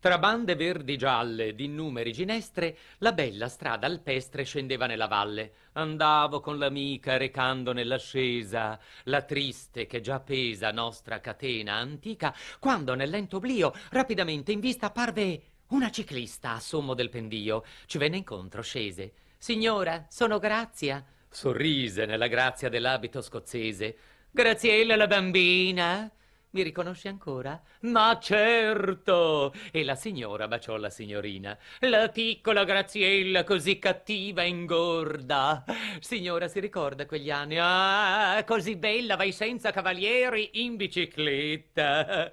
Tra bande verdi-gialle d'innumeri ginestre, la bella strada alpestre scendeva nella valle. Andavo con l'amica recando nell'ascesa la triste che già pesa nostra catena antica, quando nel lento oblio rapidamente in vista apparve una ciclista a sommo del pendio. Ci venne incontro, scese. Signora, sono Grazia. Sorrise nella grazia dell'abito scozzese. Graziella la bambina. Mi riconosci ancora? Ma certo! E la signora baciò la signorina. La piccola Graziella, così cattiva e ingorda. Signora, si ricorda quegli anni? Ah, così bella, vai senza cavalieri in bicicletta.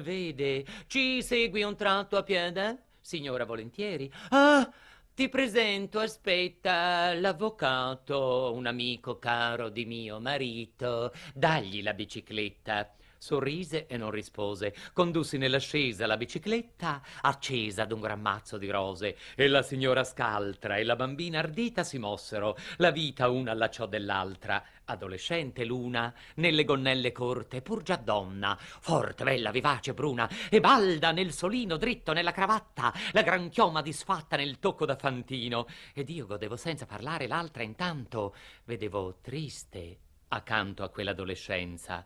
Vede, ci segui un tratto a piede? Signora, volentieri. Ah! Ti presento, aspetta, l'avvocato, un amico caro di mio marito. Dagli la bicicletta. Sorrise e non rispose. Condussi nell'ascesa la bicicletta accesa ad un gran mazzo di rose. E la signora scaltra e la bambina ardita si mossero. La vita una allacciò dell'altra. Adolescente l'una, nelle gonnelle corte, pur già donna, forte, bella, vivace, bruna, e balda nel solino dritto nella cravatta, la gran chioma disfatta nel tocco da fantino. Ed io godevo senza parlare l'altra intanto, vedevo triste accanto a quell'adolescenza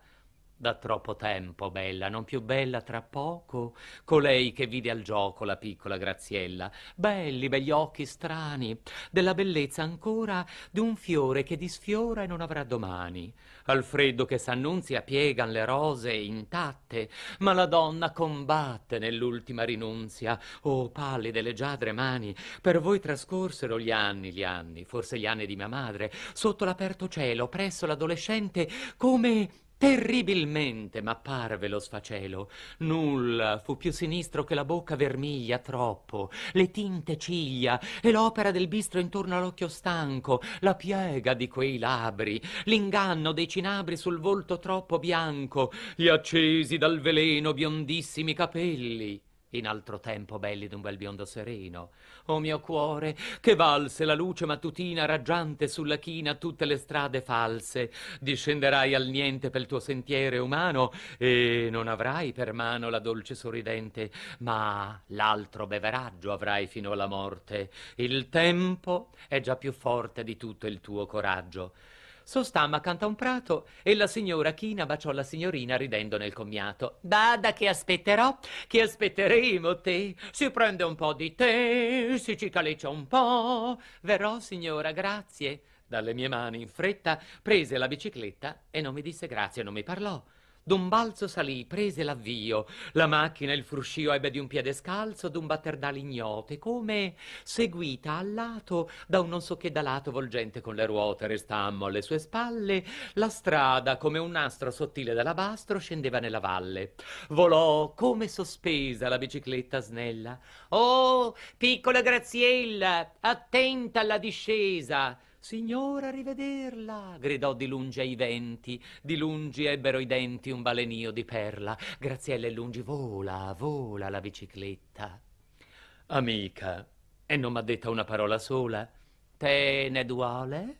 da troppo tempo, bella, non più bella tra poco, colei che vide al gioco la piccola Graziella. Belli, begli occhi strani, della bellezza ancora di un fiore che disfiora e non avrà domani. Al freddo che s'annunzia piegan le rose intatte, ma la donna combatte nell'ultima rinunzia. Oh, pallide le giadre mani, per voi trascorsero gli anni, gli anni, forse gli anni di mia madre, sotto l'aperto cielo, presso l'adolescente, come Terribilmente m'apparve lo sfacelo. Nulla fu più sinistro che la bocca vermiglia troppo, le tinte ciglia e l'opera del bistro intorno all'occhio stanco, la piega di quei labri, l'inganno dei cinabri sul volto troppo bianco, gli accesi dal veleno biondissimi capelli in altro tempo belli d'un bel biondo sereno. O oh, mio cuore, che valse la luce mattutina raggiante sulla china tutte le strade false, discenderai al niente pel tuo sentiere umano e non avrai per mano la dolce sorridente, ma l'altro beveraggio avrai fino alla morte. Il tempo è già più forte di tutto il tuo coraggio. Sostamma accanto a un prato e la signora China baciò la signorina ridendo nel commiato. Bada che aspetterò, che aspetteremo te. Si prende un po' di te, si cicaleccia un po'. Verrò, signora, grazie. Dalle mie mani in fretta prese la bicicletta e non mi disse grazie, non mi parlò d'un balzo salì, prese l'avvio. La macchina il fruscio ebbe di un piede scalzo, un batter d'ali ignote, come seguita a lato da un non so che dalato volgente con le ruote, restammo alle sue spalle. La strada, come un nastro sottile d'alabastro, scendeva nella valle. Volò come sospesa la bicicletta snella. Oh, piccola Graziella, attenta alla discesa! Signora, rivederla! gridò di lungi ai venti, di lungi ebbero i denti un balenio di perla. Graziella e lungi vola, vola la bicicletta. Amica, e non m'ha detta una parola sola? Te ne duole?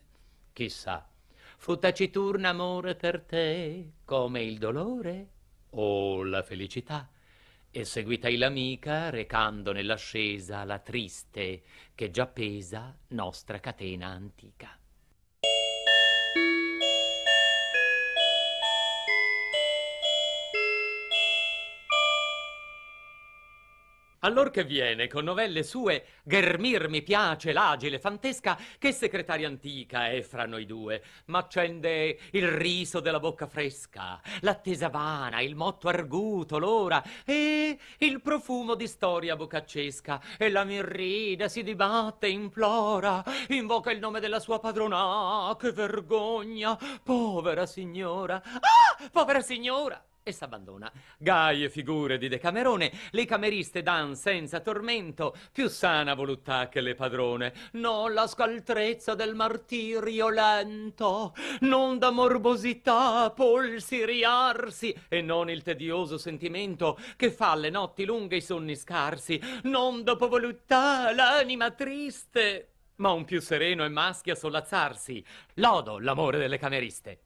Chissà. Fu taciturna amore per te, come il dolore o la felicità. E seguitai l'amica, recando nell'ascesa la triste che già pesa nostra catena antica. Allor che viene con novelle sue, Ghermir mi piace l'agile fantesca, che segretaria antica è fra noi due, m'accende il riso della bocca fresca, l'attesa vana, il motto arguto, l'ora, e il profumo di storia bocaccesca, e la mirrida si dibatte, implora, invoca il nome della sua padrona, ah, che vergogna, povera signora, ah, povera signora! e s'abbandona. Gaie figure di Decamerone, le cameriste dan senza tormento, più sana voluttà che le padrone. No la scaltrezza del martirio lento, non da morbosità polsi riarsi, e non il tedioso sentimento che fa le notti lunghe i sonni scarsi, non dopo voluttà l'anima triste, ma un più sereno e maschio a sollazzarsi. Lodo l'amore delle cameriste.